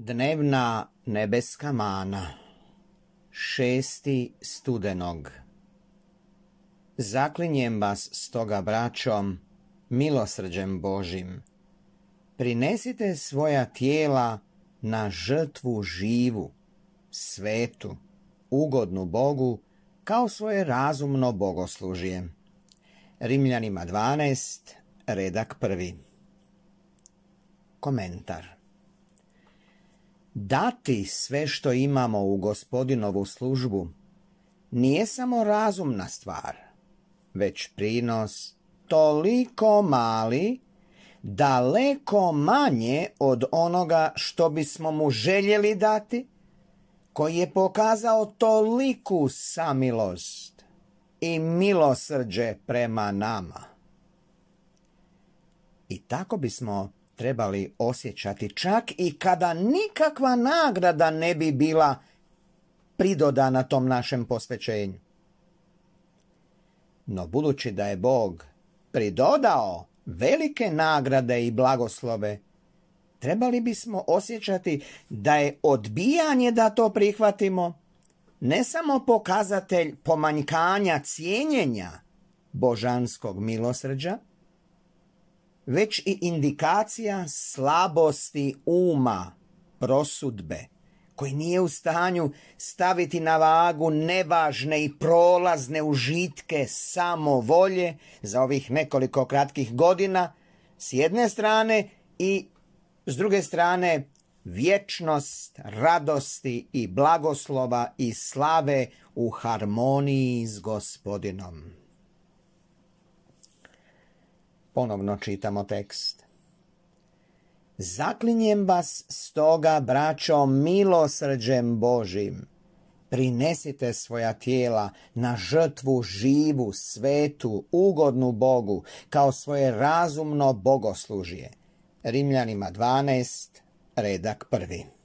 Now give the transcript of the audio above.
Dnevna nebeska mana Šesti studenog Zaklinjem vas stoga braćom, milosrđem Božim. Prinesite svoja tijela na žrtvu živu, svetu, ugodnu Bogu, kao svoje razumno bogoslužije. Rimljanima 12, redak prvi. Komentar Dati sve što imamo u gospodinovu službu nije samo razumna stvar, već prinos toliko mali, daleko manje od onoga što bismo mu željeli dati, koji je pokazao toliku samilost i milosrđe prema nama. I tako bismo trebali osjećati čak i kada nikakva nagrada ne bi bila pridodana tom našem posvećenju. No budući da je Bog pridodao velike nagrade i blagoslove, trebali bismo osjećati da je odbijanje da to prihvatimo ne samo pokazatelj pomanjkanja cijenjenja božanskog milosrđa, već i indikacija slabosti uma, prosudbe, koji nije u stanju staviti na vagu nevažne i prolazne užitke samovolje za ovih nekoliko kratkih godina, s jedne strane i s druge strane vječnost radosti i blagoslova i slave u harmoniji s gospodinom. Ponovno čitamo tekst. Zaklinjem vas stoga, braćo, milosrđem Božim. Prinesite svoja tijela na žrtvu živu, svetu, ugodnu Bogu, kao svoje razumno bogoslužje. Rimljanima 12, redak 1.